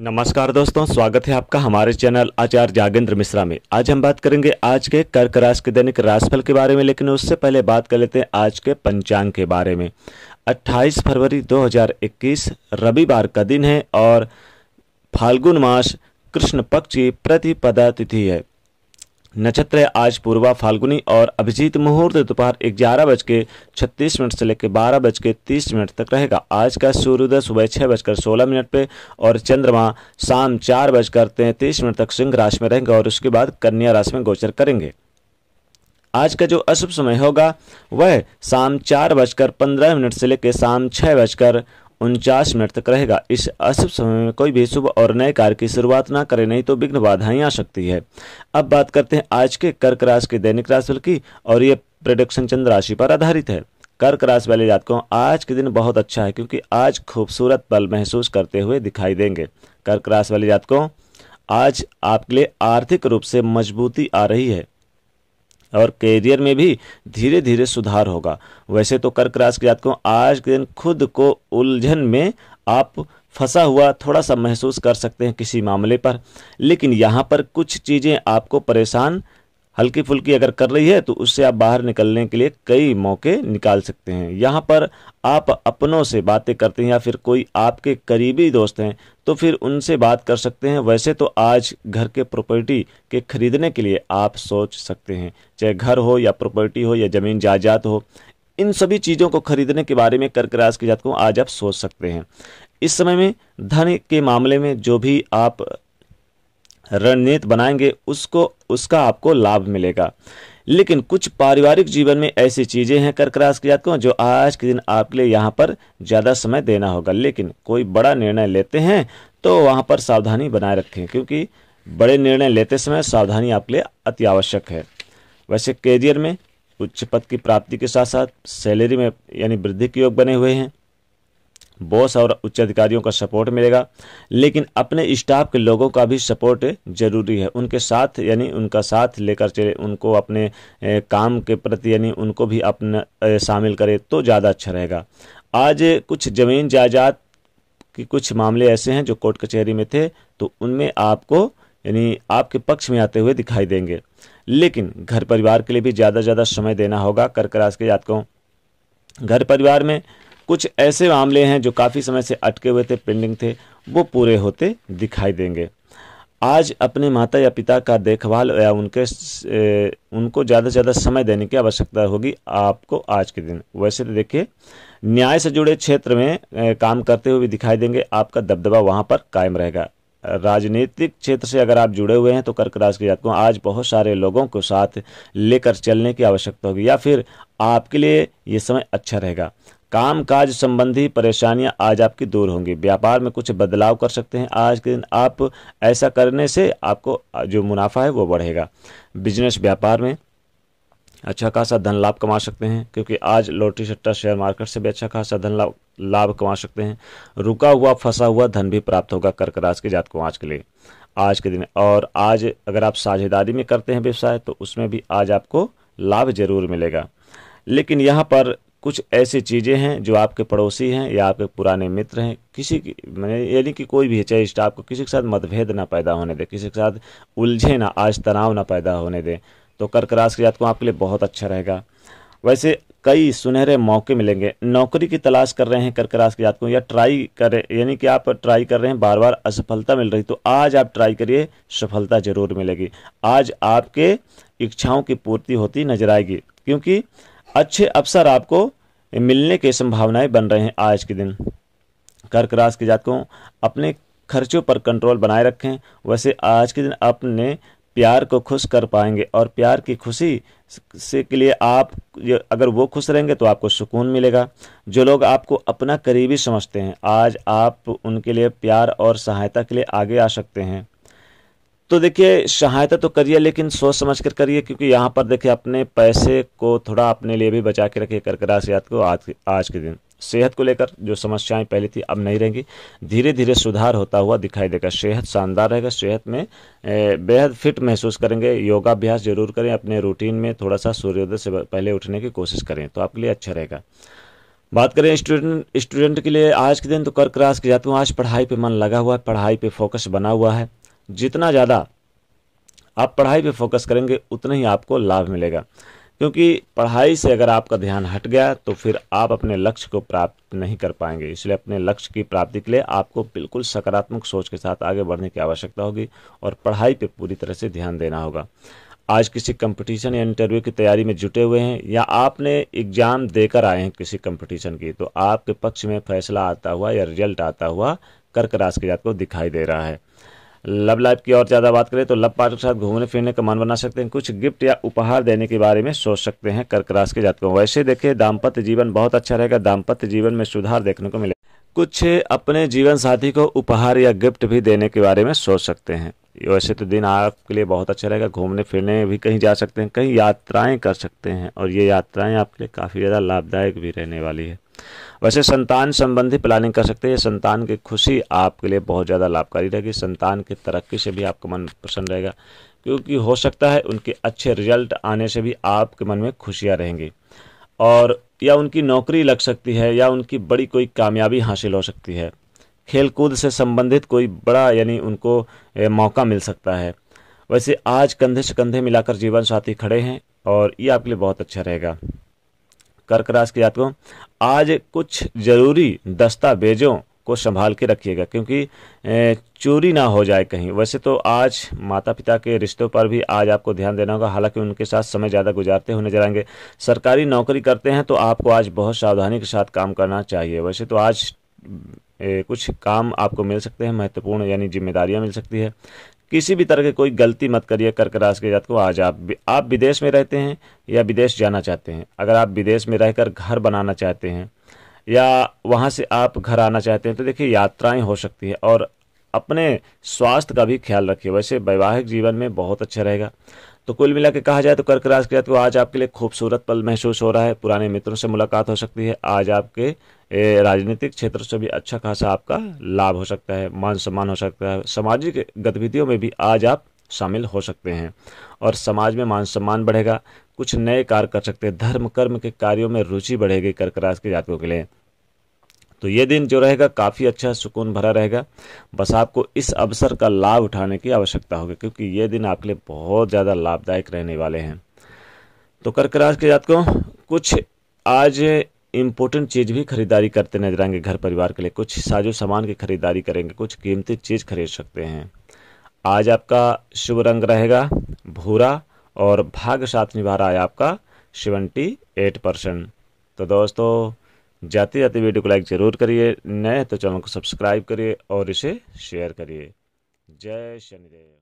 नमस्कार दोस्तों स्वागत है आपका हमारे चैनल आचार्य जागेंद्र मिश्रा में आज हम बात करेंगे आज के कर्क राशि के दैनिक राशिफल के बारे में लेकिन उससे पहले बात कर लेते हैं आज के पंचांग के बारे में 28 फरवरी 2021 रविवार का दिन है और फाल्गुन मास कृष्ण पक्ष की प्रतिपदा तिथि है नक्षत्र आज पूर्वा फाल्गुनी और अभिजीत मुहूर्त दोपहर ग्यारह बज के छत्तीस मिनट से लेकर बारह बज के तीस मिनट तक रहेगा आज का सूर्योदय सुबह छह बजकर सोलह मिनट पे और चंद्रमा शाम चार बजकर तैंतीस मिनट तक सिंह राशि में रहेंगे और उसके बाद कन्या राशि में गोचर करेंगे आज का जो अशुभ समय होगा वह शाम चार बजकर पंद्रह मिनट से लेकर शाम छः बजकर उनचास मिनट तक रहेगा इस अशुभ समय में कोई भी शुभ और नए कार्य की शुरुआत ना करें नहीं तो विघ्न बाधाएं आ सकती है अब बात करते हैं आज के कर्क राशि के दैनिक राशिफल की और ये प्रोडक्शन चंद्र राशि पर आधारित है कर्क राशि वाले जातकों आज के दिन बहुत अच्छा है क्योंकि आज खूबसूरत पल महसूस करते हुए दिखाई देंगे कर्क राशि वाले जातकों आज आपके लिए आर्थिक रूप से मजबूती आ रही है और कैरियर में भी धीरे धीरे सुधार होगा वैसे तो कर्क राशि के जातकों आज के दिन खुद को उलझन में आप फंसा हुआ थोड़ा सा महसूस कर सकते हैं किसी मामले पर लेकिन यहाँ पर कुछ चीज़ें आपको परेशान हल्की फुल्की अगर कर रही है तो उससे आप बाहर निकलने के लिए कई मौके निकाल सकते हैं यहाँ पर आप अपनों से बातें करते हैं या फिर कोई आपके करीबी दोस्त हैं तो फिर उनसे बात कर सकते हैं वैसे तो आज घर के प्रॉपर्टी के खरीदने के लिए आप सोच सकते हैं चाहे घर हो या प्रॉपर्टी हो या ज़मीन जायदाद हो इन सभी चीज़ों को खरीदने के बारे में कर्क राशि के जातकों आज आप सोच सकते हैं इस समय में धन के मामले में जो भी आप रणनीति बनाएंगे उसको उसका आपको लाभ मिलेगा लेकिन कुछ पारिवारिक जीवन में ऐसी चीज़ें हैं कर्क राशि के जातकों जो आज के दिन आपके लिए यहाँ पर ज़्यादा समय देना होगा लेकिन कोई बड़ा निर्णय लेते हैं तो वहाँ पर सावधानी बनाए रखें क्योंकि बड़े निर्णय लेते समय सावधानी आपके लिए अति आवश्यक है वैसे कैरियर में उच्च पद की प्राप्ति के साथ साथ सैलरी में यानी वृद्धि के योग बने हुए हैं बॉस और उच्च अधिकारियों का सपोर्ट मिलेगा लेकिन अपने स्टाफ के लोगों का भी सपोर्ट जरूरी है उनके साथ यानी उनका साथ लेकर चले उनको अपने काम के प्रति यानी उनको भी अपना शामिल करें तो ज़्यादा अच्छा रहेगा आज कुछ ज़मीन जायदाद के कुछ मामले ऐसे हैं जो कोर्ट कचहरी में थे तो उनमें आपको यानी आपके पक्ष में आते हुए दिखाई देंगे लेकिन घर परिवार के लिए भी ज़्यादा ज़्यादा समय देना होगा कर्क राश के जातकों घर परिवार में कुछ ऐसे मामले हैं जो काफ़ी समय से अटके हुए थे पेंडिंग थे वो पूरे होते दिखाई देंगे आज अपने माता या पिता का देखभाल या उनके ए, उनको ज़्यादा से ज़्यादा समय देने की आवश्यकता होगी आपको आज के दिन वैसे तो देखिए न्याय से जुड़े क्षेत्र में ए, काम करते हुए दिखाई देंगे आपका दबदबा वहाँ पर कायम रहेगा राजनीतिक क्षेत्र से अगर आप जुड़े हुए हैं तो कर्क राशि के जातकों आज बहुत सारे लोगों को साथ लेकर चलने की आवश्यकता होगी या फिर आपके लिए ये समय अच्छा रहेगा काम काज संबंधी परेशानियां आज आपकी दूर होंगी व्यापार में कुछ बदलाव कर सकते हैं आज के दिन आप ऐसा करने से आपको जो मुनाफा है वो बढ़ेगा बिजनेस व्यापार में अच्छा खासा धन लाभ कमा सकते हैं क्योंकि आज लॉटरी सट्टा शेयर मार्केट से भी अच्छा खासा धन लाभ लाभ कमा सकते हैं रुका हुआ फंसा हुआ धन भी प्राप्त होगा कर्क राशि के जात को आज के लिए आज के दिन और आज अगर आप साझेदारी में करते हैं व्यवसाय तो उसमें भी आज आपको लाभ जरूर मिलेगा लेकिन यहाँ पर कुछ ऐसी चीज़ें हैं जो आपके पड़ोसी हैं या आपके पुराने मित्र हैं किसी की मैंने यानी कि कोई भी है चाहे स्टाफ को किसी के साथ मतभेद ना पैदा होने दे किसी के साथ उलझे ना आज तनाव ना पैदा होने दे तो कर्क राश के जातकों आपके लिए बहुत अच्छा रहेगा वैसे कई सुनहरे मौके मिलेंगे नौकरी की तलाश कर रहे हैं कर्क राश के जातकों या ट्राई कर यानी कि आप ट्राई कर रहे हैं बार बार असफलता मिल रही तो आज आप ट्राई करिए सफलता जरूर मिलेगी आज आपके इच्छाओं की पूर्ति होती नजर आएगी क्योंकि अच्छे अवसर आपको मिलने के संभावनाएं बन रहे हैं आज के दिन कर्क राशि के जातकों अपने खर्चों पर कंट्रोल बनाए रखें वैसे आज के दिन अपने प्यार को खुश कर पाएंगे और प्यार की खुशी से के लिए आप अगर वो खुश रहेंगे तो आपको सुकून मिलेगा जो लोग आपको अपना करीबी समझते हैं आज आप उनके लिए प्यार और सहायता के लिए आगे आ सकते हैं तो देखिए सहायता तो करिए लेकिन सोच समझ कर करिए क्योंकि यहाँ पर देखिए अपने पैसे को थोड़ा अपने लिए भी बचा के रखिए करकरा सेहत को आज आज के दिन सेहत को लेकर जो समस्याएं पहले थी अब नहीं रहेंगी धीरे धीरे सुधार होता हुआ दिखाई देगा सेहत शानदार रहेगा सेहत में बेहद फिट महसूस करेंगे योगाभ्यास जरूर करें अपने रूटीन में थोड़ा सा सूर्योदय से पहले उठने की कोशिश करें तो आपके लिए अच्छा रहेगा बात करें स्टूडेंट स्टूडेंट के लिए आज के दिन तो कर्क राशि के जाते हैं आज पढ़ाई पे मन लगा हुआ है पढ़ाई पे फोकस बना हुआ है जितना ज़्यादा आप पढ़ाई पे फोकस करेंगे उतना ही आपको लाभ मिलेगा क्योंकि पढ़ाई से अगर आपका ध्यान हट गया तो फिर आप अपने लक्ष्य को प्राप्त नहीं कर पाएंगे इसलिए अपने लक्ष्य की प्राप्ति के लिए आपको बिल्कुल सकारात्मक सोच के साथ आगे बढ़ने की आवश्यकता होगी और पढ़ाई पे पूरी तरह से ध्यान देना होगा आज किसी कंपटीशन या इंटरव्यू की तैयारी में जुटे हुए हैं या आपने एग्जाम देकर आए हैं किसी कंपटीशन की तो आपके पक्ष में फैसला आता हुआ या रिजल्ट आता हुआ कर्क राशि के जात को दिखाई दे रहा है लव लाइफ की और ज़्यादा बात करें तो लव पार्टनर के साथ घूमने फिरने का मन बना सकते हैं कुछ गिफ्ट या उपहार देने के बारे में सोच सकते हैं कर्क राशि के जातकों वैसे देखिए दाम्पत्य जीवन बहुत अच्छा रहेगा दाम्पत्य जीवन में सुधार देखने को मिलेगा कुछ अपने जीवन साथी को उपहार या गिफ्ट भी देने के बारे में सोच सकते हैं वैसे तो दिन आपके लिए बहुत अच्छा रहेगा घूमने फिरने भी कहीं जा सकते हैं कहीं यात्राएं कर सकते हैं और ये यात्राएं आपके लिए काफ़ी ज़्यादा लाभदायक भी रहने वाली है वैसे संतान संबंधी प्लानिंग कर सकते हैं संतान की खुशी आपके लिए बहुत ज़्यादा लाभकारी रहेगी संतान की तरक्की से भी आपका मन प्रसन्न रहेगा क्योंकि हो सकता है उनके अच्छे रिजल्ट आने से भी आपके मन में खुशियाँ रहेंगी और या उनकी नौकरी लग सकती है या उनकी बड़ी कोई कामयाबी हासिल हो सकती है खेलकूद से संबंधित कोई बड़ा यानी उनको मौका मिल सकता है वैसे आज कंधे से कंधे मिलाकर जीवन साथी खड़े हैं और ये आपके लिए बहुत अच्छा रहेगा कर्क राशि के जातकों आज कुछ जरूरी दस्तावेजों को संभाल के रखिएगा क्योंकि चोरी ना हो जाए कहीं वैसे तो आज माता पिता के रिश्तों पर भी आज आपको ध्यान देना होगा हालांकि उनके साथ समय ज़्यादा गुजारते हुए नजर आएंगे सरकारी नौकरी करते हैं तो आपको आज बहुत सावधानी के साथ काम करना चाहिए वैसे तो आज कुछ काम आपको मिल सकते हैं महत्वपूर्ण यानी जिम्मेदारियां मिल सकती है किसी भी तरह की कोई गलती मत करिए कर्क राशि के जात को आज आप आप विदेश में रहते हैं या विदेश जाना चाहते हैं अगर आप विदेश में रहकर घर बनाना चाहते हैं या वहाँ से आप घर आना चाहते हैं तो देखिए यात्राएं हो सकती है और अपने स्वास्थ्य का भी ख्याल रखिए वैसे वैवाहिक जीवन में बहुत अच्छा रहेगा तो कुल मिला के कहा जाए तो कर्क राशि के जातकों आज आपके लिए खूबसूरत पल महसूस हो रहा है पुराने मित्रों से मुलाकात हो सकती है आज आपके राजनीतिक क्षेत्र से भी अच्छा खासा आपका लाभ हो सकता है मान सम्मान हो सकता है सामाजिक गतिविधियों में भी आज आप शामिल हो सकते हैं और समाज में मान सम्मान बढ़ेगा कुछ नए कार्य कर सकते हैं धर्म कर्म के कार्यों में रुचि बढ़ेगी कर्क राशि के जातकों के लिए तो ये दिन जो रहेगा काफ़ी अच्छा सुकून भरा रहेगा बस आपको इस अवसर का लाभ उठाने की आवश्यकता होगी क्योंकि ये दिन आपके लिए बहुत ज़्यादा लाभदायक रहने वाले हैं तो कर्क राशि के जातकों कुछ आज इम्पोर्टेंट चीज़ भी खरीदारी करते नजर आएंगे घर परिवार के लिए कुछ साजो सामान की खरीदारी करेंगे कुछ कीमती चीज़ खरीद सकते हैं आज आपका शुभ रंग रहेगा भूरा और भाग्य साथ निभा रहा है आपका सेवेंटी एट परसेंट तो दोस्तों जाते जाते वीडियो को लाइक ज़रूर करिए नए तो चैनल को सब्सक्राइब करिए और इसे शेयर करिए जय शनिदेव